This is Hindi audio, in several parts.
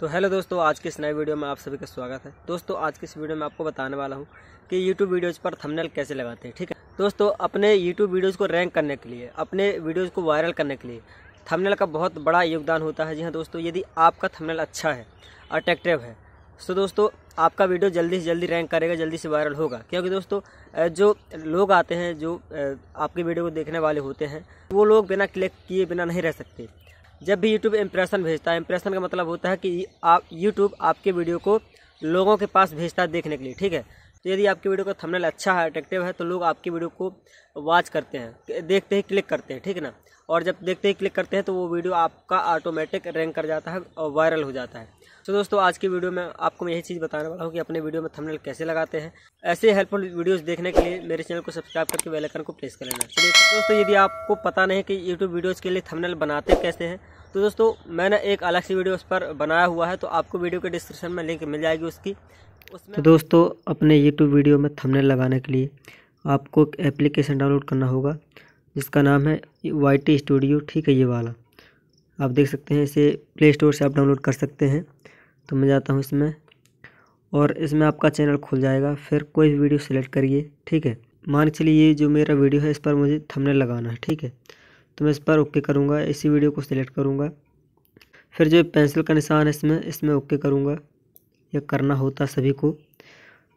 तो हेलो दोस्तों आज के इस नए वीडियो में आप सभी का स्वागत है दोस्तों आज के इस वीडियो में आपको बताने वाला हूँ कि यूट्यूब वीडियोज़ पर थंबनेल कैसे लगाते हैं ठीक है दोस्तों अपने यूट्यूब वीडियोज़ को रैंक करने के लिए अपने वीडियोज़ को वायरल करने के लिए थंबनेल का बहुत बड़ा योगदान होता है जी हाँ दोस्तों यदि आपका थंबनेल अच्छा है अट्रैक्टिव है तो दोस्तों आपका वीडियो जल्दी से जल्दी रैंक करेगा जल्दी से वायरल होगा क्योंकि दोस्तों जो लोग आते हैं जो आपके वीडियो को देखने वाले होते हैं वो लोग बिना क्लिक किए बिना नहीं रह सकते जब भी यूट्यूब इम्प्रेशन भेजता है इम्प्रेशन का मतलब होता है कि आप यूट्यूब आपके वीडियो को लोगों के पास भेजता है देखने के लिए ठीक है तो यदि आपकी वीडियो का थंबनेल अच्छा है अट्रेक्टिव है तो लोग आपकी वीडियो को वॉच करते हैं देखते ही क्लिक करते हैं ठीक है ना और जब देखते ही क्लिक करते हैं तो वो वीडियो आपका ऑटोमेटिक रैंक कर जाता है और वायरल हो जाता है तो दोस्तों आज की वीडियो में आपको मैं यही चीज़ बताने वाला हूँ कि अपने वीडियो में थंबनेल कैसे लगाते हैं ऐसे हेल्पफुल वीडियोस देखने के लिए मेरे चैनल को सब्सक्राइब करके बेल आइकन को प्रेस कर लेना चलिए तो दोस्तों यदि आपको पता नहीं कि यूट्यूब वीडियोज़ के लिए थंबनेल बनाते कैसे हैं तो दोस्तों मैंने एक अलग सी वीडियो उस पर बनाया हुआ है तो आपको वीडियो के डिस्क्रिप्शन में लिंक मिल जाएगी उसकी तो दोस्तों अपने यूट्यूब वीडियो में थंबनेल लगाने के लिए आपको एक एप्लीकेशन डाउनलोड करना होगा जिसका नाम है वाई स्टूडियो ठीक है ये वाला आप देख सकते हैं इसे प्ले स्टोर से आप डाउनलोड कर सकते हैं तो मैं जाता हूँ इसमें और इसमें आपका चैनल खुल जाएगा फिर कोई भी वीडियो सेलेक्ट करिए ठीक है मान चलिए ये जो मेरा वीडियो है इस पर मुझे थमने लगाना है ठीक है तो मैं इस पर ओके करूँगा इसी वीडियो को सिलेक्ट करूँगा फिर जो पेंसिल का निशान है इसमें इसमें ओके करूँगा या करना होता सभी को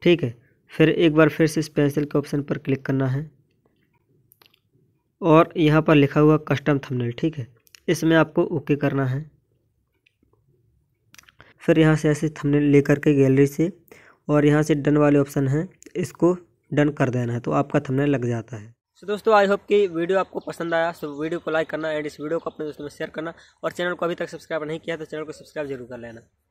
ठीक है फिर एक बार फिर से इस पेंसिल के ऑप्शन पर क्लिक करना है और यहाँ पर लिखा हुआ कस्टम थंबनेल ठीक है इसमें आपको ओके करना है फिर यहाँ से ऐसे थमने लेकर के गैलरी से और यहाँ से डन वाले ऑप्शन हैं इसको डन कर देना है तो आपका थमने लग जाता है तो दोस्तों आई होप कि वीडियो आपको पसंद आया सो वीडियो को लाइक करना एंड इस वीडियो को अपने दोस्तों में शेयर करना और चैनल को अभी तक सब्सक्राइब नहीं किया तो चैनल को सब्सक्राइब जरूर कर लेना